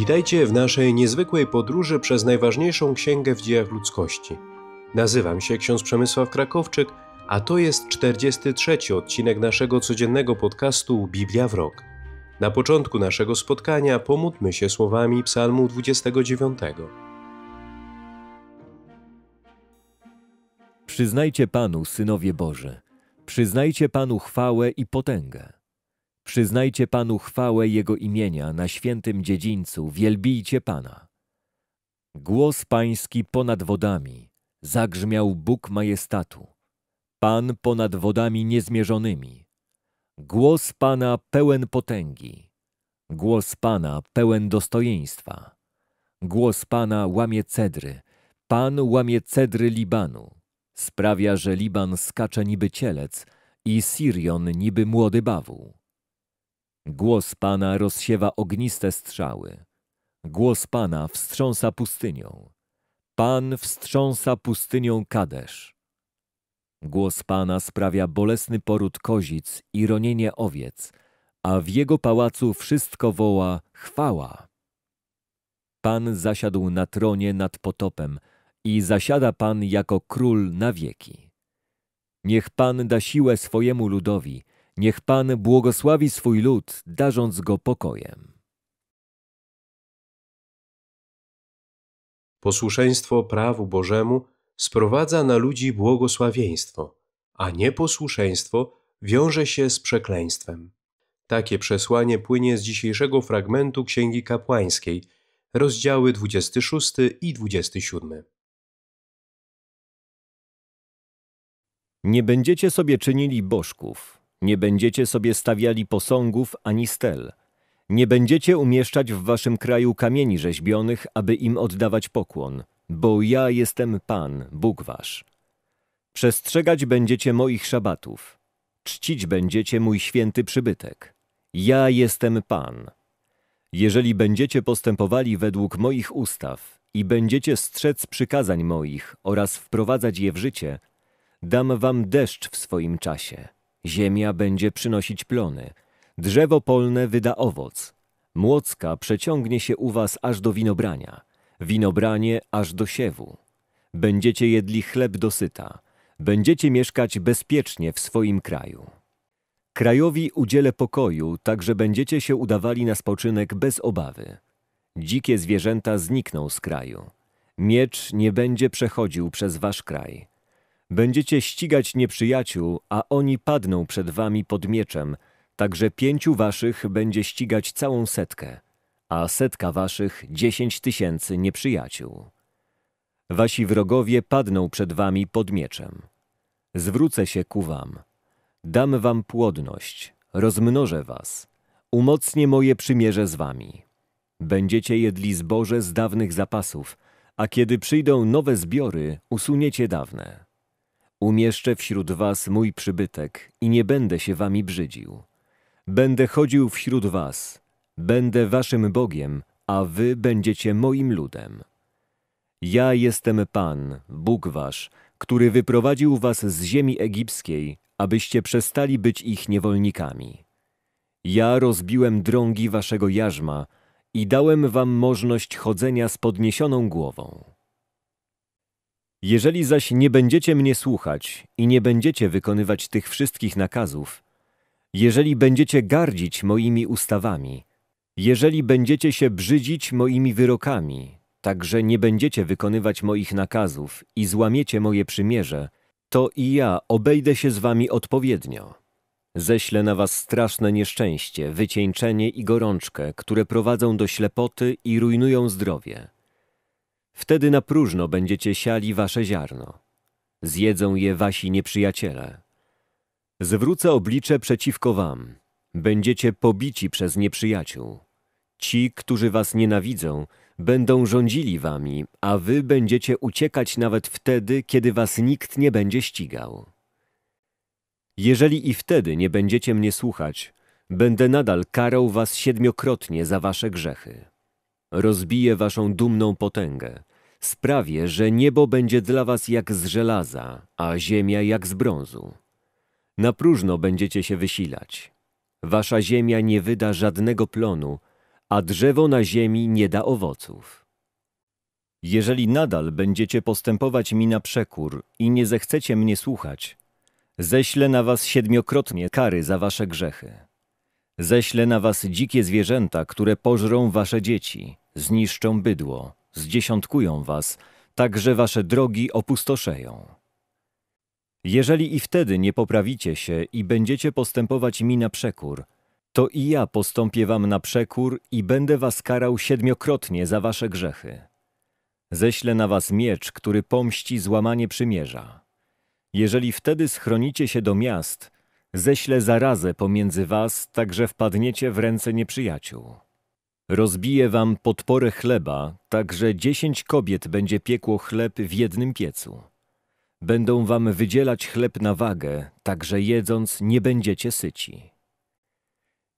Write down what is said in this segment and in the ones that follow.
Witajcie w naszej niezwykłej podróży przez najważniejszą księgę w dziejach ludzkości. Nazywam się ksiądz Przemysław Krakowczyk, a to jest 43 odcinek naszego codziennego podcastu Biblia w rok. Na początku naszego spotkania pomódmy się słowami Psalmu 29. Przyznajcie Panu, synowie Boże, przyznajcie Panu chwałę i potęgę. Przyznajcie Panu chwałę Jego imienia na świętym dziedzińcu, wielbijcie Pana. Głos Pański ponad wodami, zagrzmiał Bóg majestatu. Pan ponad wodami niezmierzonymi. Głos Pana pełen potęgi. Głos Pana pełen dostojeństwa. Głos Pana łamie cedry. Pan łamie cedry Libanu. Sprawia, że Liban skacze niby cielec i Sirion niby młody bawuł. Głos Pana rozsiewa ogniste strzały. Głos Pana wstrząsa pustynią. Pan wstrząsa pustynią Kadesz. Głos Pana sprawia bolesny poród kozic i ronienie owiec, a w jego pałacu wszystko woła chwała. Pan zasiadł na tronie nad potopem i zasiada Pan jako król na wieki. Niech Pan da siłę swojemu ludowi Niech Pan błogosławi swój lud, darząc go pokojem. Posłuszeństwo prawu Bożemu sprowadza na ludzi błogosławieństwo, a nieposłuszeństwo wiąże się z przekleństwem. Takie przesłanie płynie z dzisiejszego fragmentu Księgi Kapłańskiej, rozdziały 26 i 27. Nie będziecie sobie czynili bożków, nie będziecie sobie stawiali posągów ani stel. Nie będziecie umieszczać w waszym kraju kamieni rzeźbionych, aby im oddawać pokłon, bo ja jestem Pan, Bóg wasz. Przestrzegać będziecie moich szabatów. Czcić będziecie mój święty przybytek. Ja jestem Pan. Jeżeli będziecie postępowali według moich ustaw i będziecie strzec przykazań moich oraz wprowadzać je w życie, dam wam deszcz w swoim czasie Ziemia będzie przynosić plony, drzewo polne wyda owoc, młocka przeciągnie się u was aż do winobrania, winobranie aż do siewu. Będziecie jedli chleb dosyta, będziecie mieszkać bezpiecznie w swoim kraju. Krajowi udzielę pokoju, tak że będziecie się udawali na spoczynek bez obawy. Dzikie zwierzęta znikną z kraju. Miecz nie będzie przechodził przez wasz kraj. Będziecie ścigać nieprzyjaciół, a oni padną przed wami pod mieczem, także pięciu waszych będzie ścigać całą setkę, a setka waszych dziesięć tysięcy nieprzyjaciół. Wasi wrogowie padną przed wami pod mieczem. Zwrócę się ku wam. Dam wam płodność, rozmnożę was, umocnię moje przymierze z wami. Będziecie jedli zboże z dawnych zapasów, a kiedy przyjdą nowe zbiory, usuniecie dawne. Umieszczę wśród was mój przybytek i nie będę się wami brzydził. Będę chodził wśród was, będę waszym Bogiem, a wy będziecie moim ludem. Ja jestem Pan, Bóg wasz, który wyprowadził was z ziemi egipskiej, abyście przestali być ich niewolnikami. Ja rozbiłem drągi waszego jarzma i dałem wam możność chodzenia z podniesioną głową. Jeżeli zaś nie będziecie mnie słuchać i nie będziecie wykonywać tych wszystkich nakazów, jeżeli będziecie gardzić moimi ustawami, jeżeli będziecie się brzydzić moimi wyrokami, także nie będziecie wykonywać moich nakazów i złamiecie moje przymierze, to i ja obejdę się z wami odpowiednio. Ześlę na was straszne nieszczęście, wycieńczenie i gorączkę, które prowadzą do ślepoty i rujnują zdrowie. Wtedy na próżno będziecie siali wasze ziarno. Zjedzą je wasi nieprzyjaciele. Zwrócę oblicze przeciwko wam. Będziecie pobici przez nieprzyjaciół. Ci, którzy was nienawidzą, będą rządzili wami, a wy będziecie uciekać nawet wtedy, kiedy was nikt nie będzie ścigał. Jeżeli i wtedy nie będziecie mnie słuchać, będę nadal karał was siedmiokrotnie za wasze grzechy. Rozbije waszą dumną potęgę. Sprawię, że niebo będzie dla was jak z żelaza, a ziemia jak z brązu. Na próżno będziecie się wysilać. Wasza ziemia nie wyda żadnego plonu, a drzewo na ziemi nie da owoców. Jeżeli nadal będziecie postępować mi na przekór i nie zechcecie mnie słuchać, ześlę na was siedmiokrotnie kary za wasze grzechy. Ześlę na was dzikie zwierzęta, które pożrą wasze dzieci, zniszczą bydło, zdziesiątkują was, tak że wasze drogi opustoszeją. Jeżeli i wtedy nie poprawicie się i będziecie postępować mi na przekór, to i ja postąpię wam na przekór i będę was karał siedmiokrotnie za wasze grzechy. Ześlę na was miecz, który pomści złamanie przymierza. Jeżeli wtedy schronicie się do miast, ześlę zarazę pomiędzy was, tak że wpadniecie w ręce nieprzyjaciół. Rozbije wam podporę chleba, tak że dziesięć kobiet będzie piekło chleb w jednym piecu. Będą wam wydzielać chleb na wagę, tak że jedząc nie będziecie syci.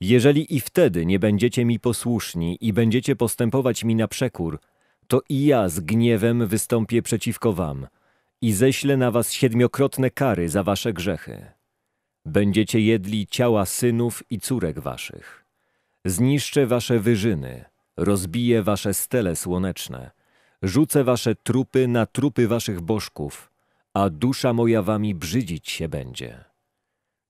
Jeżeli i wtedy nie będziecie mi posłuszni i będziecie postępować mi na przekór, to i ja z gniewem wystąpię przeciwko wam i ześlę na was siedmiokrotne kary za wasze grzechy. Będziecie jedli ciała synów i córek waszych. Zniszczę wasze wyżyny, rozbiję wasze stele słoneczne, rzucę wasze trupy na trupy waszych bożków, a dusza moja wami brzydzić się będzie.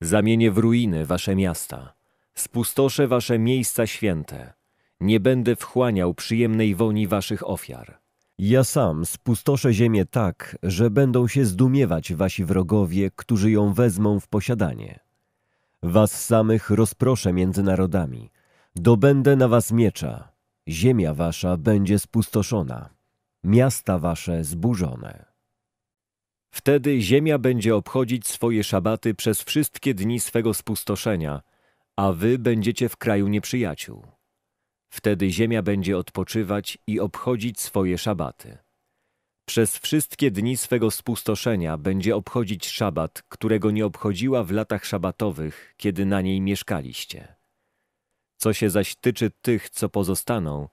Zamienię w ruiny wasze miasta, spustoszę wasze miejsca święte, nie będę wchłaniał przyjemnej woni waszych ofiar. Ja sam spustoszę ziemię tak, że będą się zdumiewać wasi wrogowie, którzy ją wezmą w posiadanie. Was samych rozproszę między narodami, Dobędę na was miecza, ziemia wasza będzie spustoszona, miasta wasze zburzone. Wtedy ziemia będzie obchodzić swoje szabaty przez wszystkie dni swego spustoszenia, a wy będziecie w kraju nieprzyjaciół. Wtedy ziemia będzie odpoczywać i obchodzić swoje szabaty. Przez wszystkie dni swego spustoszenia będzie obchodzić szabat, którego nie obchodziła w latach szabatowych, kiedy na niej mieszkaliście. Co się zaś tyczy tych, co pozostaną,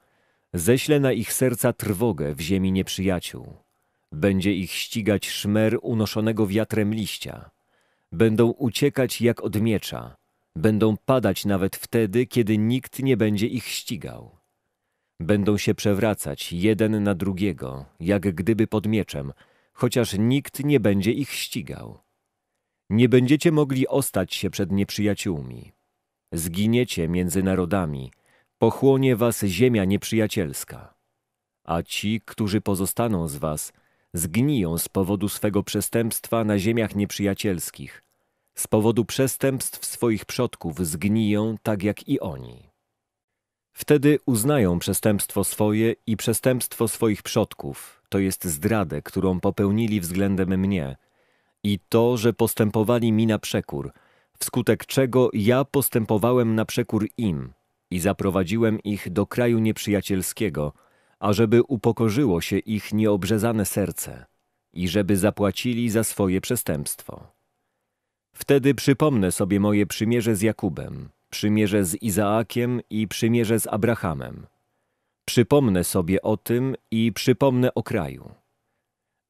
ześlę na ich serca trwogę w ziemi nieprzyjaciół. Będzie ich ścigać szmer unoszonego wiatrem liścia. Będą uciekać jak od miecza. Będą padać nawet wtedy, kiedy nikt nie będzie ich ścigał. Będą się przewracać jeden na drugiego, jak gdyby pod mieczem, chociaż nikt nie będzie ich ścigał. Nie będziecie mogli ostać się przed nieprzyjaciółmi. Zginiecie między narodami, pochłonie was ziemia nieprzyjacielska. A ci, którzy pozostaną z was, zgniją z powodu swego przestępstwa na ziemiach nieprzyjacielskich. Z powodu przestępstw swoich przodków zgniją tak jak i oni. Wtedy uznają przestępstwo swoje i przestępstwo swoich przodków, to jest zdradę, którą popełnili względem mnie, i to, że postępowali mi na przekór – wskutek czego ja postępowałem na przekór im i zaprowadziłem ich do kraju nieprzyjacielskiego, ażeby upokorzyło się ich nieobrzezane serce i żeby zapłacili za swoje przestępstwo. Wtedy przypomnę sobie moje przymierze z Jakubem, przymierze z Izaakiem i przymierze z Abrahamem. Przypomnę sobie o tym i przypomnę o kraju.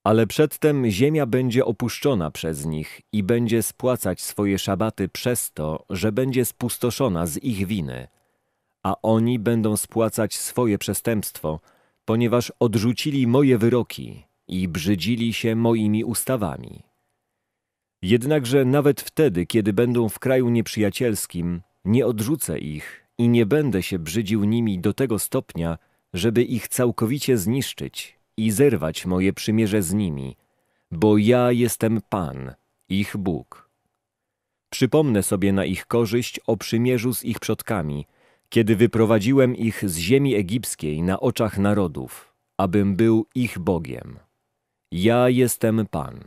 Ale przedtem ziemia będzie opuszczona przez nich i będzie spłacać swoje szabaty przez to, że będzie spustoszona z ich winy, a oni będą spłacać swoje przestępstwo, ponieważ odrzucili moje wyroki i brzydzili się moimi ustawami. Jednakże nawet wtedy, kiedy będą w kraju nieprzyjacielskim, nie odrzucę ich i nie będę się brzydził nimi do tego stopnia, żeby ich całkowicie zniszczyć, i zerwać moje przymierze z nimi, bo ja jestem Pan, ich Bóg. Przypomnę sobie na ich korzyść o przymierzu z ich przodkami, kiedy wyprowadziłem ich z ziemi egipskiej na oczach narodów, abym był ich Bogiem. Ja jestem Pan.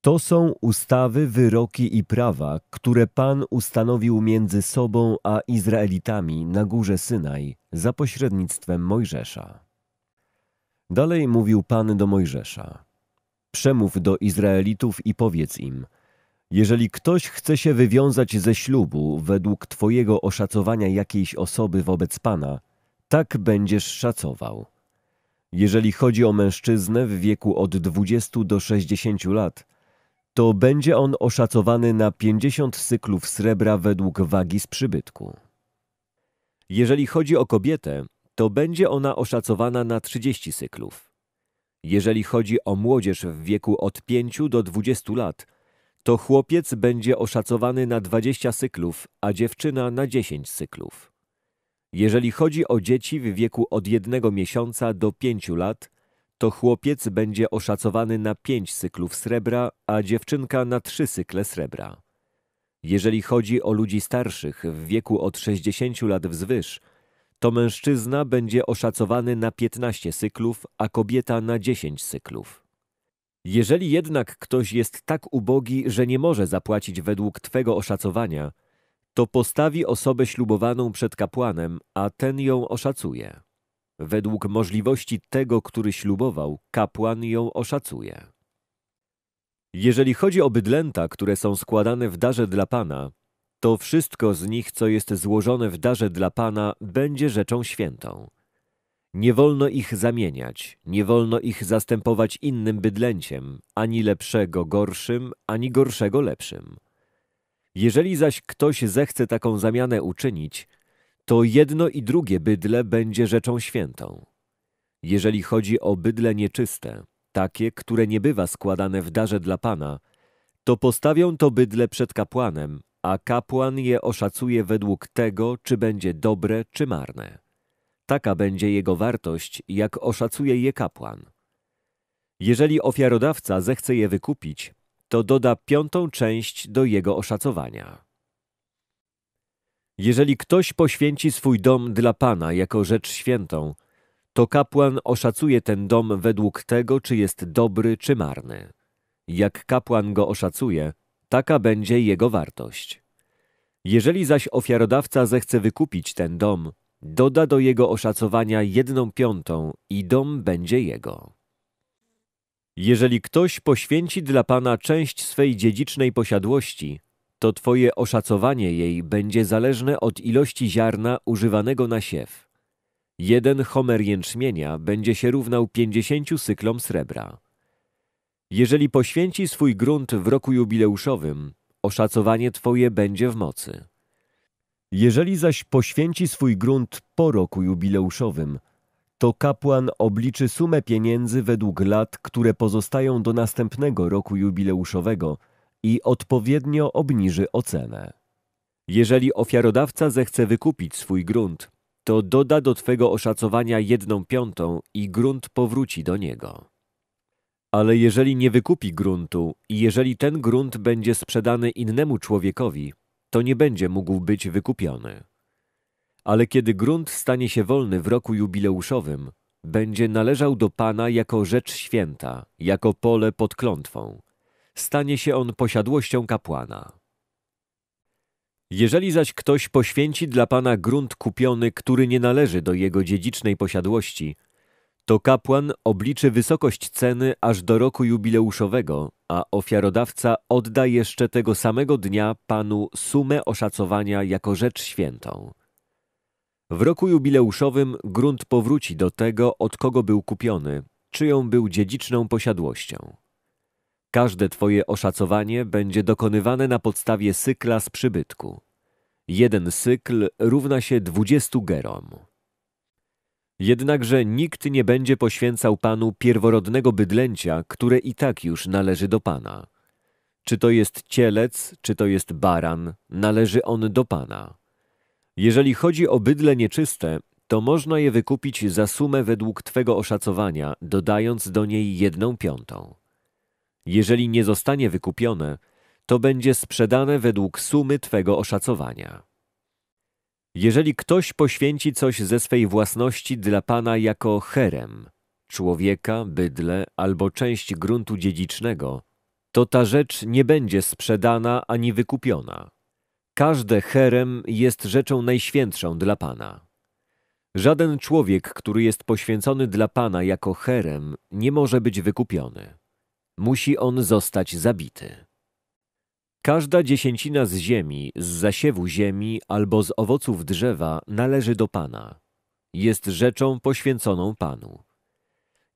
To są ustawy, wyroki i prawa, które Pan ustanowił między sobą a Izraelitami na górze Synaj za pośrednictwem Mojżesza. Dalej mówił Pan do Mojżesza: Przemów do Izraelitów i powiedz im: Jeżeli ktoś chce się wywiązać ze ślubu według Twojego oszacowania jakiejś osoby wobec Pana, tak będziesz szacował. Jeżeli chodzi o mężczyznę w wieku od 20 do 60 lat, to będzie on oszacowany na 50 cyklów srebra według wagi z przybytku. Jeżeli chodzi o kobietę, to będzie ona oszacowana na 30 cyklów. Jeżeli chodzi o młodzież w wieku od 5 do 20 lat, to chłopiec będzie oszacowany na 20 cyklów, a dziewczyna na 10 cyklów. Jeżeli chodzi o dzieci w wieku od 1 miesiąca do 5 lat, to chłopiec będzie oszacowany na 5 cyklów srebra, a dziewczynka na 3 cykle srebra. Jeżeli chodzi o ludzi starszych w wieku od 60 lat wzwyż, to mężczyzna będzie oszacowany na 15 cyklów, a kobieta na 10 cyklów. Jeżeli jednak ktoś jest tak ubogi, że nie może zapłacić według twego oszacowania, to postawi osobę ślubowaną przed kapłanem, a ten ją oszacuje. Według możliwości tego, który ślubował, kapłan ją oszacuje. Jeżeli chodzi o bydlęta, które są składane w darze dla Pana, to wszystko z nich, co jest złożone w darze dla Pana, będzie rzeczą świętą. Nie wolno ich zamieniać, nie wolno ich zastępować innym bydlęciem, ani lepszego gorszym, ani gorszego lepszym. Jeżeli zaś ktoś zechce taką zamianę uczynić, to jedno i drugie bydle będzie rzeczą świętą. Jeżeli chodzi o bydle nieczyste, takie, które nie bywa składane w darze dla Pana, to postawią to bydle przed kapłanem, a kapłan je oszacuje według tego, czy będzie dobre, czy marne. Taka będzie jego wartość, jak oszacuje je kapłan. Jeżeli ofiarodawca zechce je wykupić, to doda piątą część do jego oszacowania. Jeżeli ktoś poświęci swój dom dla Pana jako rzecz świętą, to kapłan oszacuje ten dom według tego, czy jest dobry, czy marny. Jak kapłan go oszacuje, taka będzie jego wartość. Jeżeli zaś ofiarodawca zechce wykupić ten dom, doda do jego oszacowania jedną piątą i dom będzie jego. Jeżeli ktoś poświęci dla Pana część swej dziedzicznej posiadłości, to Twoje oszacowanie jej będzie zależne od ilości ziarna używanego na siew. Jeden homer jęczmienia będzie się równał pięćdziesięciu syklom srebra. Jeżeli poświęci swój grunt w roku jubileuszowym, oszacowanie Twoje będzie w mocy. Jeżeli zaś poświęci swój grunt po roku jubileuszowym, to kapłan obliczy sumę pieniędzy według lat, które pozostają do następnego roku jubileuszowego i odpowiednio obniży ocenę. Jeżeli ofiarodawca zechce wykupić swój grunt, to doda do twego oszacowania jedną piątą i grunt powróci do niego. Ale jeżeli nie wykupi gruntu i jeżeli ten grunt będzie sprzedany innemu człowiekowi, to nie będzie mógł być wykupiony. Ale kiedy grunt stanie się wolny w roku jubileuszowym, będzie należał do Pana jako rzecz święta, jako pole pod klątwą. Stanie się on posiadłością kapłana. Jeżeli zaś ktoś poświęci dla Pana grunt kupiony, który nie należy do jego dziedzicznej posiadłości, to kapłan obliczy wysokość ceny aż do roku jubileuszowego, a ofiarodawca odda jeszcze tego samego dnia panu sumę oszacowania jako rzecz świętą. W roku jubileuszowym grunt powróci do tego, od kogo był kupiony, czyją był dziedziczną posiadłością. Każde twoje oszacowanie będzie dokonywane na podstawie sykla z przybytku. Jeden sykl równa się dwudziestu gerom. Jednakże nikt nie będzie poświęcał Panu pierworodnego bydlęcia, które i tak już należy do Pana. Czy to jest cielec, czy to jest baran, należy on do Pana. Jeżeli chodzi o bydle nieczyste, to można je wykupić za sumę według Twego oszacowania, dodając do niej jedną piątą. Jeżeli nie zostanie wykupione, to będzie sprzedane według sumy Twego oszacowania. Jeżeli ktoś poświęci coś ze swej własności dla Pana jako herem, człowieka, bydle albo część gruntu dziedzicznego, to ta rzecz nie będzie sprzedana ani wykupiona. Każde herem jest rzeczą najświętszą dla Pana. Żaden człowiek, który jest poświęcony dla Pana jako herem, nie może być wykupiony. Musi on zostać zabity. Każda dziesięcina z ziemi, z zasiewu ziemi albo z owoców drzewa należy do Pana. Jest rzeczą poświęconą Panu.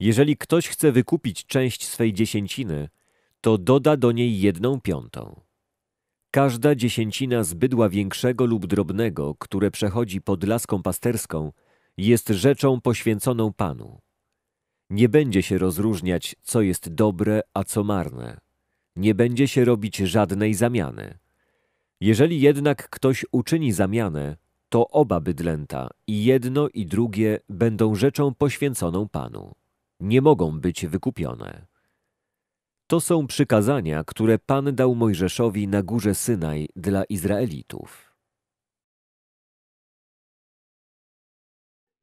Jeżeli ktoś chce wykupić część swej dziesięciny, to doda do niej jedną piątą. Każda dziesięcina z bydła większego lub drobnego, które przechodzi pod laską pasterską, jest rzeczą poświęconą Panu. Nie będzie się rozróżniać, co jest dobre, a co marne nie będzie się robić żadnej zamiany. Jeżeli jednak ktoś uczyni zamianę, to oba bydlęta, i jedno i drugie, będą rzeczą poświęconą Panu. Nie mogą być wykupione. To są przykazania, które Pan dał Mojżeszowi na górze Synaj dla Izraelitów.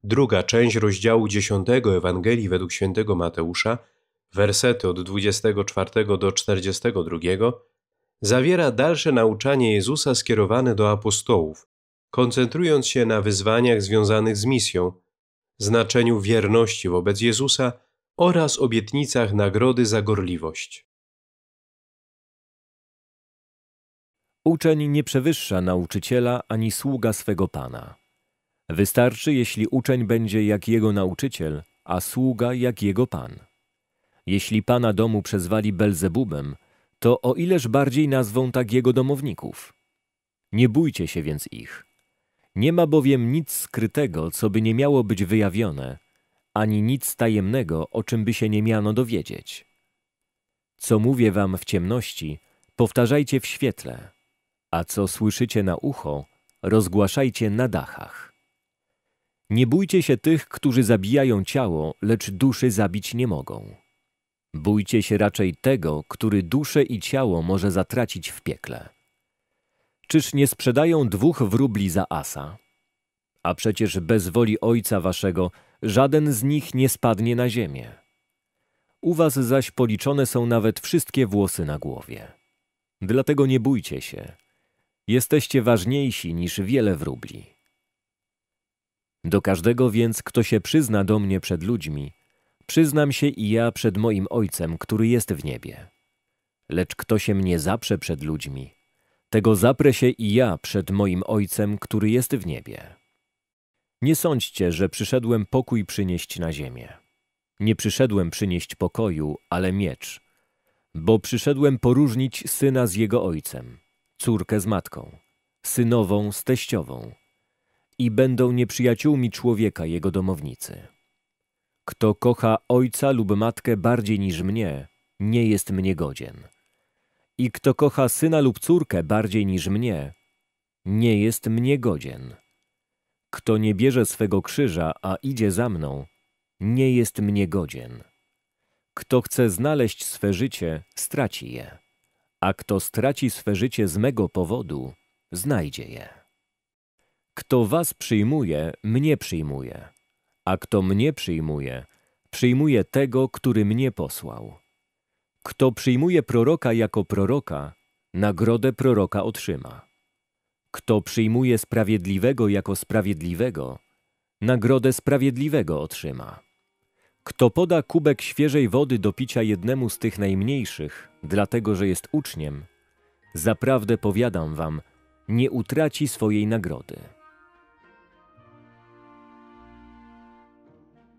Druga część rozdziału dziesiątego Ewangelii według świętego Mateusza – wersety od 24 do 42, zawiera dalsze nauczanie Jezusa skierowane do apostołów, koncentrując się na wyzwaniach związanych z misją, znaczeniu wierności wobec Jezusa oraz obietnicach nagrody za gorliwość. Uczeń nie przewyższa nauczyciela ani sługa swego pana. Wystarczy, jeśli uczeń będzie jak jego nauczyciel, a sługa jak jego pan. Jeśli pana domu przezwali Belzebubem, to o ileż bardziej nazwą tak jego domowników. Nie bójcie się więc ich. Nie ma bowiem nic skrytego, co by nie miało być wyjawione, ani nic tajemnego, o czym by się nie miano dowiedzieć. Co mówię wam w ciemności, powtarzajcie w świetle, a co słyszycie na ucho, rozgłaszajcie na dachach. Nie bójcie się tych, którzy zabijają ciało, lecz duszy zabić nie mogą. Bójcie się raczej tego, który duszę i ciało może zatracić w piekle. Czyż nie sprzedają dwóch wróbli za asa? A przecież bez woli Ojca Waszego żaden z nich nie spadnie na ziemię. U Was zaś policzone są nawet wszystkie włosy na głowie. Dlatego nie bójcie się. Jesteście ważniejsi niż wiele wróbli. Do każdego więc, kto się przyzna do mnie przed ludźmi, Przyznam się i ja przed moim Ojcem, który jest w niebie. Lecz kto się mnie zaprze przed ludźmi, tego zaprę się i ja przed moim Ojcem, który jest w niebie. Nie sądźcie, że przyszedłem pokój przynieść na ziemię. Nie przyszedłem przynieść pokoju, ale miecz, bo przyszedłem poróżnić syna z jego ojcem, córkę z matką, synową z teściową i będą nieprzyjaciółmi człowieka jego domownicy. Kto kocha ojca lub matkę bardziej niż mnie, nie jest mnie godzien. I kto kocha syna lub córkę bardziej niż mnie, nie jest mnie godzien. Kto nie bierze swego krzyża, a idzie za mną, nie jest mnie godzien. Kto chce znaleźć swe życie, straci je, a kto straci swe życie z mego powodu, znajdzie je. Kto was przyjmuje, mnie przyjmuje a kto mnie przyjmuje, przyjmuje tego, który mnie posłał. Kto przyjmuje proroka jako proroka, nagrodę proroka otrzyma. Kto przyjmuje sprawiedliwego jako sprawiedliwego, nagrodę sprawiedliwego otrzyma. Kto poda kubek świeżej wody do picia jednemu z tych najmniejszych, dlatego że jest uczniem, zaprawdę powiadam wam, nie utraci swojej nagrody.